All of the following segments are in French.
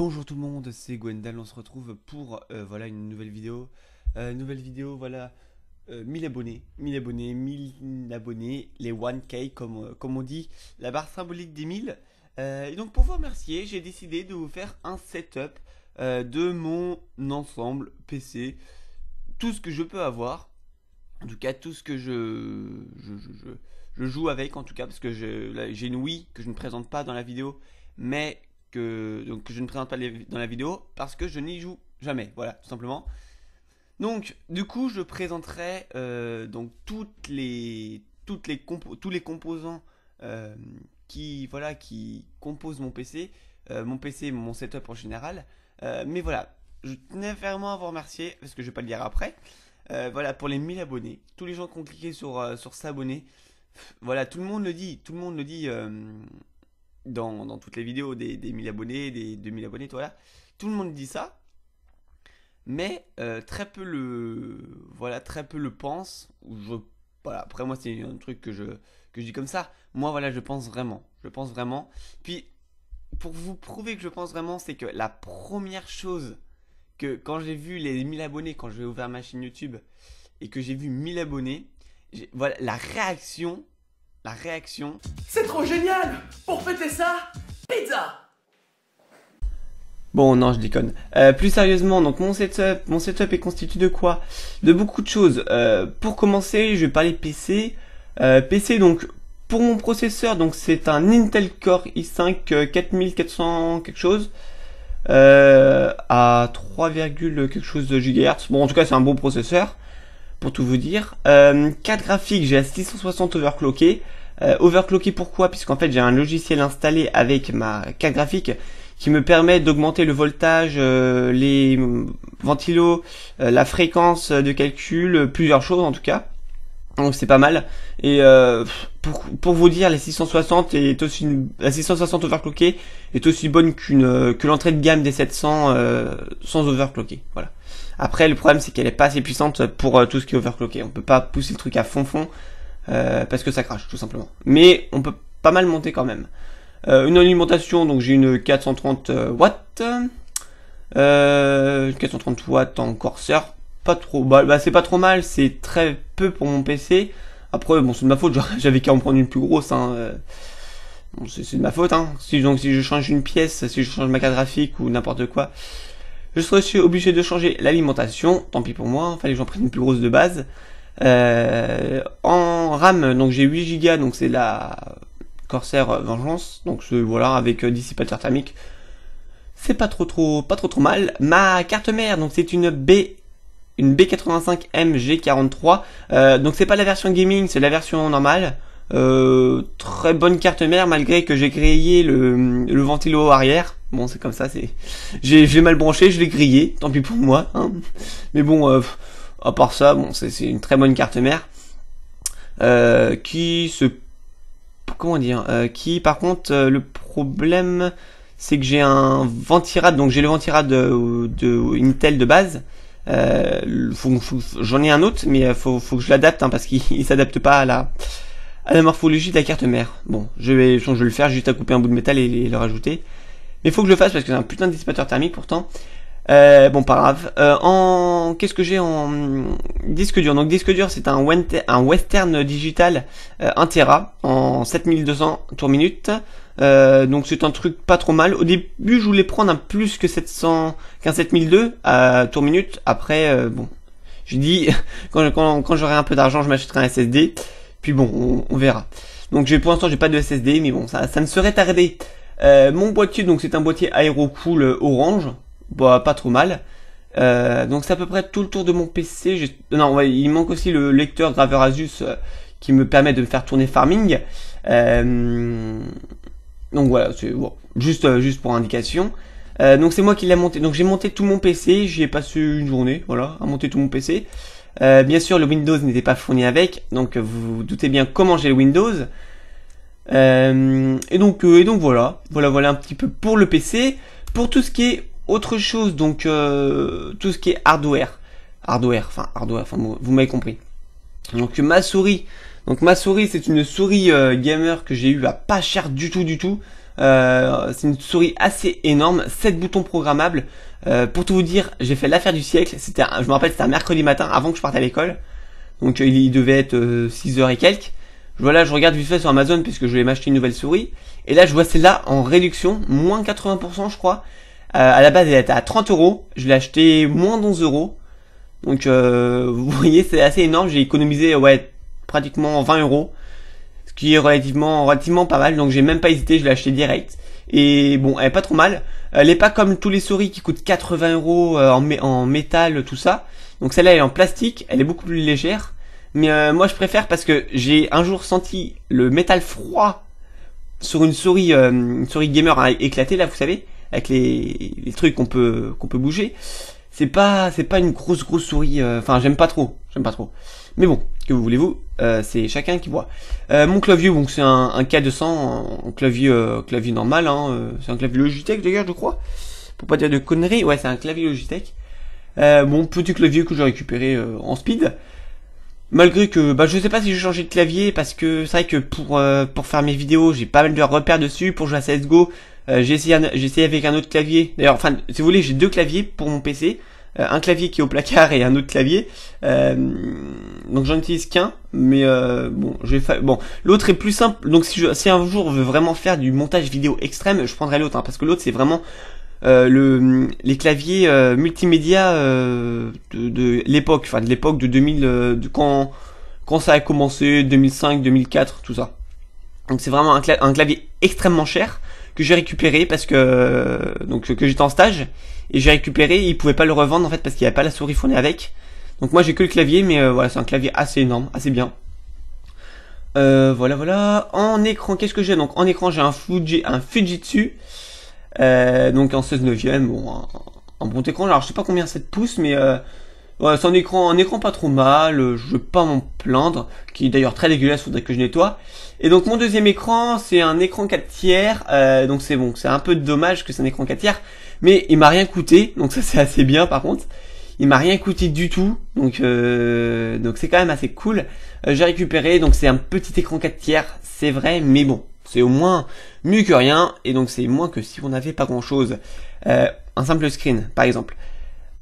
Bonjour tout le monde, c'est Gwendal, on se retrouve pour euh, voilà une nouvelle vidéo. Euh, nouvelle vidéo, voilà 1000 euh, abonnés, 1000 abonnés, 1000 abonnés, les 1K comme, comme on dit, la barre symbolique des 1000. et donc pour vous remercier, j'ai décidé de vous faire un setup de mon ensemble PC, tout ce que je peux avoir, en tout cas tout ce que je, je joue avec en tout cas, parce que j'ai une Wii que je ne présente pas dans la vidéo, mais que, donc, je ne présente pas les, dans la vidéo parce que je n'y joue jamais. Voilà, tout simplement. Donc, du coup, je présenterai euh, donc toutes les, toutes les tous les composants euh, qui, voilà, qui composent mon PC, euh, mon PC, mon setup en général. mais voilà, je tenais vraiment à vous remercier parce que je vais pas le dire après. voilà, pour les 1000 abonnés, tous les gens qui ont cliqué sur, sur s'abonner. Voilà, tout le monde le dit, tout le monde le dit dans, toutes les vidéos des, 1000 abonnés, des 2000 abonnés, tout voilà. Tout le monde dit ça, mais euh, très peu le voilà, très peu le pense. je, après moi c'est un truc que je que je dis comme ça. Moi voilà, je pense vraiment, je pense vraiment. Puis pour vous prouver que je pense vraiment, c'est que la première chose que quand j'ai vu les 1000 abonnés, quand j'ai ouvert ma chaîne YouTube et que j'ai vu 1000 abonnés, voilà la réaction la réaction. C'est trop génial Pour fêter ça, pizza Bon, non, je déconne. Euh, plus sérieusement, donc mon setup, mon setup est constitué de quoi De beaucoup de choses. Euh, pour commencer, je vais parler PC. Euh, PC, donc pour mon processeur, donc c'est un Intel Core i5 4400 quelque chose à 3, quelque chose de gigahertz. Bon, en tout cas, c'est un bon processeur pour tout vous dire. Euh, graphiques, graphique, j'ai à 660 overclockés. Euh, pourquoi Puisqu'en fait j'ai un logiciel installé avec ma carte graphique qui me permet d'augmenter le voltage, euh, les mm, ventilos, euh, la fréquence de calcul, plusieurs choses en tout cas. Donc c'est pas mal. Et euh, pour, pour, vous dire, la 660 est aussi une, la 660 overclockée est aussi bonne qu'une euh, que l'entrée de gamme des 700 euh, sans overclocker. Voilà. Après le problème c'est qu'elle est pas assez puissante pour euh, tout ce qui est overclocké. On peut pas pousser le truc à fond fond parce que ça crache tout simplement. Mais on peut pas mal monter quand même. une alimentation donc j'ai une 430 watts. 430 watts en Corsair pas trop, bah, bah, c'est pas trop mal, c'est très peu pour mon PC. Après, bon, c'est de ma faute, j'avais qu'à en prendre une plus grosse. Hein. Euh. c'est de ma faute. Hein. Si, donc, si je change une pièce, si je change ma carte graphique ou n'importe quoi, je serais obligé de changer l'alimentation. Tant pis pour moi, hein, fallait que j'en prenne une plus grosse de base. Euh, en RAM, donc j'ai 8 Go, donc c'est la Corsair Vengeance. Donc ce, voilà, avec euh, dissipateur thermique, c'est pas trop trop pas trop trop mal. Ma carte mère, donc c'est une B une B85 MG43. Euh, donc c'est pas la version gaming, c'est la version normale. Euh, très bonne carte mère malgré que j'ai grillé le, ventilo arrière. Bon c'est comme ça, c'est j'ai mal branché, je l'ai grillé, tant pis pour moi. Hein. Mais bon, euh, à part ça, bon c'est une très bonne carte mère qui se comment dire qui par contre le problème c'est que j'ai un ventirad donc j'ai le ventirad de, de Intel de base euh, j'en ai un autre, mais euh, faut, faut que je l'adapte hein, parce qu'il s'adapte pas à la, à la morphologie de la carte mère. Bon, je vais, je vais le faire juste à couper un bout de métal et, le rajouter. Mais faut que je le fasse parce que c'est un putain de dissipateur thermique pourtant. Euh, bon, pas grave. en qu'est-ce que j'ai en disque dur Donc disque dur, c'est un, western digital 1 Tera en 7200 tours minute. Euh, donc c'est un truc pas trop mal. Au début, je voulais prendre un plus que 700, qu'un 7002 à tour minute. Après, euh, bon, je dis quand, quand, j'aurai un peu d'argent, je m'achèterai un SSD. Puis bon, on, verra. Donc j'ai pour l'instant, j'ai pas de SSD, mais bon, ça, ça ne serait tardé. Euh, mon boîtier, donc c'est un boîtier cool orange, bah pas trop mal. donc c'est à peu près tout le tour de mon PC. Non, il manque aussi le lecteur graveur Asus qui me permet de me faire tourner farming. Euh, donc voilà, c'est juste, euh, juste pour indication. Euh, donc c'est moi qui l'ai monté. Donc j'ai monté tout mon PC, j'y ai passé une journée, voilà, à monter tout mon PC. Euh, bien sûr, le Windows n'était pas fourni avec, donc vous vous doutez bien comment j'ai le Windows. et donc et donc voilà, voilà voilà un petit peu pour le PC. Pour tout ce qui est autre chose, donc tout ce qui est hardware, hardware, enfin hardware, enfin vous m'avez compris. Donc ma souris, donc ma souris, c'est une souris euh, gamer que j'ai eu à pas cher du tout du tout. Euh, c'est une souris assez énorme, 7 boutons programmables. Euh, pour tout vous dire, j'ai fait l'affaire du siècle. C'était, je me rappelle, c'était un mercredi matin avant que je parte à l'école. Donc il, devait être 6h et quelques. Voilà, je regarde vite fait sur Amazon puisque je vais m'acheter une nouvelle souris. Et là, je vois celle-là en réduction, moins 80% je crois. à la base, elle était à 30 euros. Je l'ai acheté moins 11 euros. Donc vous voyez, c'est assez énorme. J'ai économisé ouais pratiquement 20 euros, ce qui est relativement, relativement pas mal, donc j'ai même pas hésité, je l'ai acheté direct. Et bon, elle est pas trop mal. Elle est pas comme tous les souris qui coûtent 80 euros euh, en, en métal, tout ça. Donc celle-là, est en plastique, elle est beaucoup plus légère. Mais euh, moi, je préfère parce que j'ai un jour senti le métal froid sur une souris, euh, une souris gamer a éclatée, là, vous savez, avec les, trucs qu'on peut, qu'on peut bouger. C'est pas, c'est pas une grosse grosse souris. Enfin, j'aime pas trop, j'aime pas trop. Mais bon, que vous voulez-vous, euh, c'est chacun qui voit. Euh, mon clavier, donc c'est un, un, K200, un clavier, euh, clavier normal, hein, c'est un clavier Logitech d'ailleurs, je crois, pour pas dire de conneries, ouais, c'est un clavier Logitech. mon petit clavier que j'ai récupéré en speed. Malgré que, bah, je sais pas si j'ai changé de clavier parce que c'est vrai que pour pour faire mes vidéos, j'ai pas mal de repères dessus. Pour jouer à CS:GO, j'ai essayé j'ai essayé avec un autre clavier. D'ailleurs, enfin, si vous voulez, j'ai deux claviers pour mon PC. Euh, un clavier qui est au placard et un autre clavier. Euh, donc j'en utilise qu'un, mais euh, bon, je vais bon, l'autre est plus simple. Donc si, je, si un jour je veux vraiment faire du montage vidéo extrême, je prendrai l'autre, hein, parce que l'autre c'est vraiment le, les claviers multimédia de, l'époque, enfin de l'époque de 2000, de quand, quand ça a commencé, 2005, 2004, tout ça. Donc c'est vraiment un, un, clavier extrêmement cher que j'ai récupéré parce que donc que j'étais en stage et j'ai récupéré, il pouvait pas le revendre en fait parce qu'il n'y avait pas la souris fournie avec. Donc moi j'ai que le clavier, mais euh, voilà, c'est un clavier assez énorme, assez bien. Euh, voilà, voilà. En écran, qu'est-ce que j'ai Donc en écran j'ai un, Fuji, un Fujitsu, euh, donc en 16 neuvième, bon, un, bon écran. Alors je sais pas combien ça te pousse, mais c'est un écran, écran pas trop mal, euh, je vais pas m'en plaindre, qui est d'ailleurs très dégueulasse, faudrait que je nettoie. Et donc mon deuxième écran, c'est un écran 4 tiers, euh, donc c'est bon, c'est un peu dommage que c'est un écran 4 tiers, mais il m'a rien coûté, donc ça c'est assez bien par contre. Il m'a rien coûté du tout, donc euh, donc c'est quand même assez cool. J'ai récupéré, donc c'est un petit écran 4 tiers, c'est vrai, mais bon, c'est au moins mieux que rien, et donc c'est moins que si on n'avait pas grand chose. un simple screen, par exemple.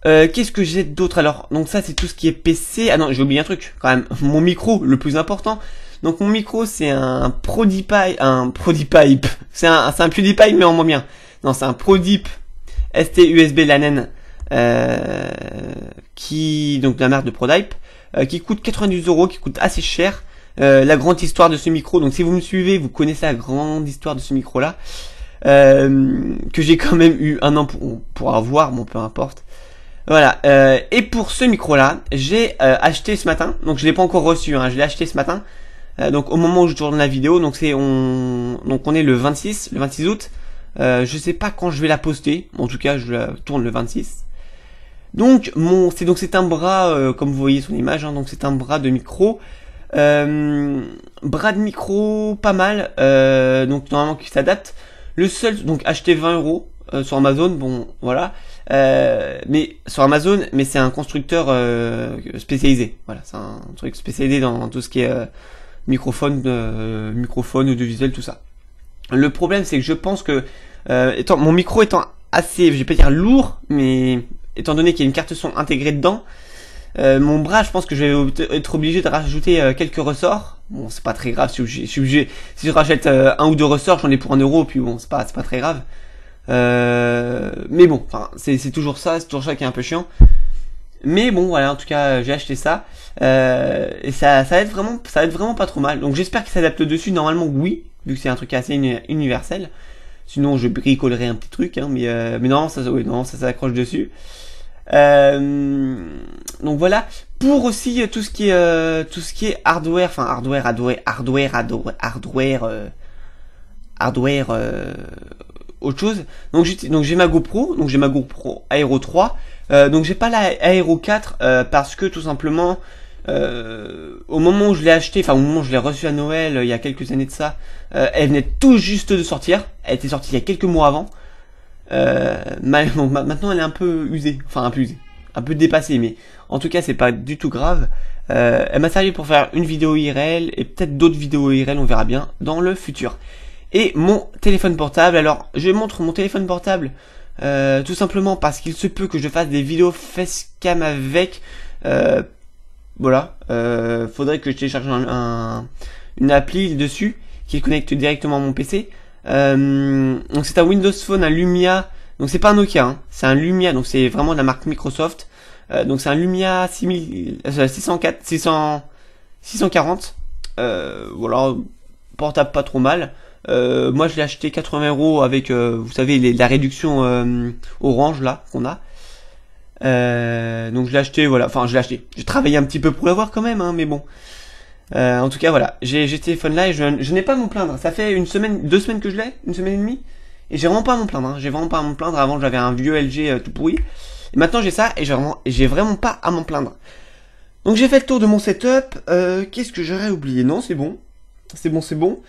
Euh, qu'est-ce que j'ai d'autre alors Donc ça c'est tout ce qui est PC. Ah non j'ai oublié un truc quand même. Mon micro le plus important. Donc mon micro c'est un ProDiPipe, un ProDiPipe. C'est un, un PewDiePie mais en moins bien. Non c'est un ProDip ST USB Lanen euh, qui donc la marque de ProDipe euh, qui coûte 90 euros, qui coûte assez cher. Euh, la grande histoire de ce micro. Donc si vous me suivez, vous connaissez la grande histoire de ce micro là. que j'ai quand même eu un an pour, pour avoir, bon peu importe. Voilà, euh, et pour ce micro-là, j'ai euh, acheté ce matin, donc je l'ai pas encore reçu, hein, je l'ai acheté ce matin, euh, donc au moment où je tourne la vidéo, donc c'est on, donc on est le 26, le 26 août, je sais pas quand je vais la poster, en tout cas je la tourne le 26. Donc mon, c'est donc c'est un bras, comme vous voyez sur l'image, hein, donc c'est un bras de micro, bras de micro pas mal, donc normalement qui s'adapte. Le seul, donc acheté 20 euros, euh, sur Amazon, bon, voilà. Euh, mais sur Amazon, mais c'est un constructeur euh, spécialisé. Voilà, c'est un truc spécialisé dans tout ce qui est microphone, microphone, audiovisuel, tout ça. Le problème, c'est que je pense que, mon micro étant assez, je vais pas dire lourd, mais étant donné qu'il y a une carte son intégrée dedans, mon bras, je pense que je vais être obligé de rajouter quelques ressorts. Bon, c'est pas très grave si je, si si je rachète un ou deux ressorts, j'en ai pour un euro, puis bon, c'est pas, c'est pas très grave. Euh, mais bon, c'est toujours ça, c'est toujours ça qui est un peu chiant. Mais bon, voilà, en tout cas, euh, j'ai acheté ça. Euh, et ça, ça va être vraiment, ça va être vraiment pas trop mal. Donc j'espère qu'il s'adapte dessus. Normalement, oui, vu que c'est un truc assez universel. Sinon, je bricolerais un petit truc, hein, mais, mais non ça, non, ça s'accroche dessus. donc voilà. Pour aussi tout ce qui est, tout ce qui est hardware, enfin hardware, hardware, hardware, hardware, hardware, hardware autre chose. Donc j'ai donc j'ai ma GoPro, donc j'ai ma GoPro Aero 3. Euh, donc j'ai pas la Aero 4 euh, parce que tout simplement euh, au moment où je l'ai acheté, enfin au moment où je l'ai reçu à Noël il y a quelques années de ça, elle venait tout juste de sortir. Elle était sortie il y a quelques mois avant. maintenant elle est un peu usée, enfin un peu usée, un peu dépassée, mais en tout cas c'est pas du tout grave. elle m'a servi pour faire une vidéo IRL et peut-être d'autres vidéos IRL, on verra bien dans le futur et mon téléphone portable. Alors, je montre mon téléphone portable euh, tout simplement parce qu'il se peut que je fasse des vidéos facecam avec. Euh, voilà, euh, faudrait que je télécharge un, une appli dessus qui connecte directement à mon PC. donc c'est un Windows Phone, un Lumia. Donc c'est pas un Nokia, hein. c'est un Lumia. Donc c'est vraiment de la marque Microsoft. donc c'est un Lumia 6000, 604, 640. voilà, portable pas trop mal. Euh, moi, je l'ai acheté 80 euros avec, euh, vous savez, la réduction euh, orange là qu'on a. donc je l'ai acheté, voilà. Enfin, je l'ai acheté. J'ai travaillé un petit peu pour l'avoir quand même, hein, mais bon. en tout cas, voilà. J'ai ce téléphone là et je, je n'ai pas à me plaindre. Ça fait une semaine, deux semaines que je l'ai, une semaine et demie. Et j'ai vraiment pas à m'en plaindre. Hein. J'ai vraiment pas à m'en plaindre. Avant, j'avais un vieux LG tout pourri. Et maintenant, j'ai ça et j'ai vraiment, j'ai vraiment pas à m'en plaindre. Donc j'ai fait le tour de mon setup. Qu'est-ce que j'aurais oublié Non, c'est bon. C'est bon, c'est bon.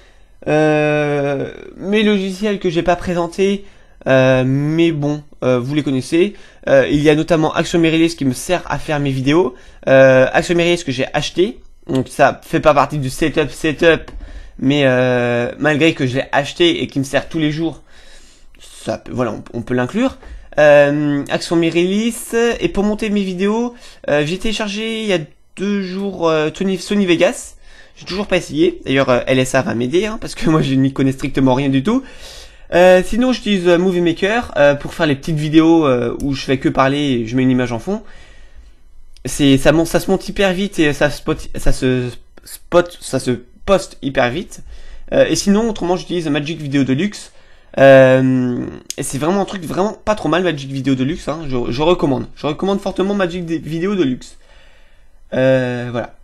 Euh, mes logiciels que j'ai pas présentés, euh, mais bon, euh, vous les connaissez. Euh, il y a notamment Action qui me sert à faire mes vidéos. Euh, Action que j'ai acheté, donc ça fait pas partie du setup setup, mais malgré que je l'ai acheté et qui me sert tous les jours, ça, voilà, on, peut l'inclure. Action Release et pour monter mes vidéos, j'ai téléchargé il y a deux jours Sony Vegas j'ai toujours pas essayé. D'ailleurs, euh, LSA va m'aider, hein, parce que moi, je n'y connais strictement rien du tout. Euh, sinon, j'utilise euh, Movie Maker pour faire les petites vidéos où je fais que parler et je mets une image en fond. C'est ça, ça se monte hyper vite et ça, spot, ça se spot, ça se poste hyper vite. et sinon, autrement, j'utilise Magic Video Deluxe. et c'est vraiment un truc vraiment pas trop mal Magic Video Deluxe. Hein. je, je, recommande. Je recommande fortement Magic Video Deluxe. voilà.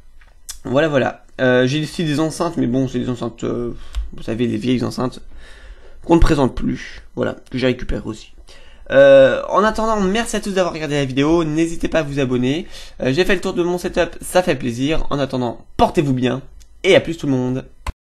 Voilà, voilà. Euh, j'ai ici des enceintes, mais bon, c'est des enceintes, euh, vous savez, des vieilles enceintes qu'on ne présente plus. Voilà, que j'ai récupéré aussi. Euh, en attendant, merci à tous d'avoir regardé la vidéo. N'hésitez pas à vous abonner. j'ai fait le tour de mon setup, ça fait plaisir. En attendant, portez-vous bien et à plus tout le monde.